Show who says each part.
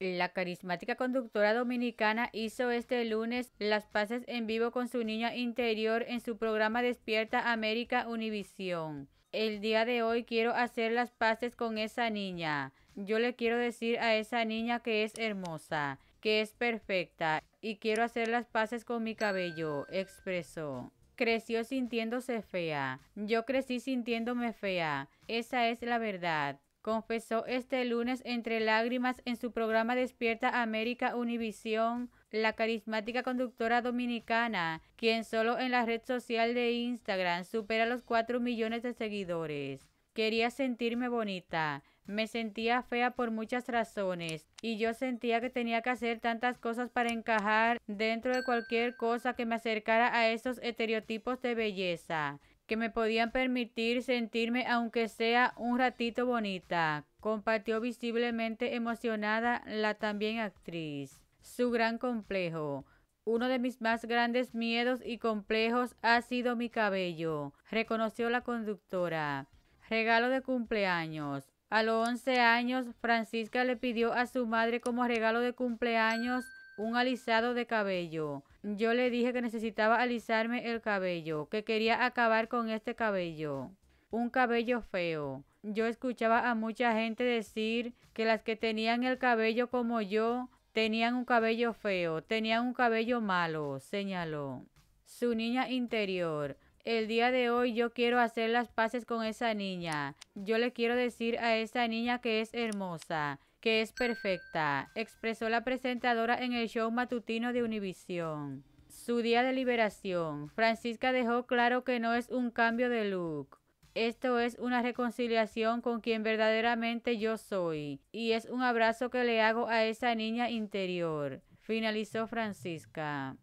Speaker 1: La carismática conductora dominicana hizo este lunes las paces en vivo con su niña interior en su programa Despierta América Univisión. El día de hoy quiero hacer las paces con esa niña. Yo le quiero decir a esa niña que es hermosa, que es perfecta y quiero hacer las paces con mi cabello, expresó. Creció sintiéndose fea. Yo crecí sintiéndome fea. Esa es la verdad confesó este lunes entre lágrimas en su programa Despierta América Univisión la carismática conductora dominicana, quien solo en la red social de Instagram supera los 4 millones de seguidores. Quería sentirme bonita, me sentía fea por muchas razones y yo sentía que tenía que hacer tantas cosas para encajar dentro de cualquier cosa que me acercara a esos estereotipos de belleza que me podían permitir sentirme aunque sea un ratito bonita, compartió visiblemente emocionada la también actriz. Su gran complejo. Uno de mis más grandes miedos y complejos ha sido mi cabello, reconoció la conductora. Regalo de cumpleaños. A los 11 años, Francisca le pidió a su madre como regalo de cumpleaños un alisado de cabello. Yo le dije que necesitaba alisarme el cabello, que quería acabar con este cabello. Un cabello feo. Yo escuchaba a mucha gente decir que las que tenían el cabello como yo tenían un cabello feo, tenían un cabello malo, señaló. Su niña interior. El día de hoy yo quiero hacer las paces con esa niña. Yo le quiero decir a esa niña que es hermosa, que es perfecta, expresó la presentadora en el show matutino de Univisión. Su día de liberación, Francisca dejó claro que no es un cambio de look. Esto es una reconciliación con quien verdaderamente yo soy, y es un abrazo que le hago a esa niña interior, finalizó Francisca.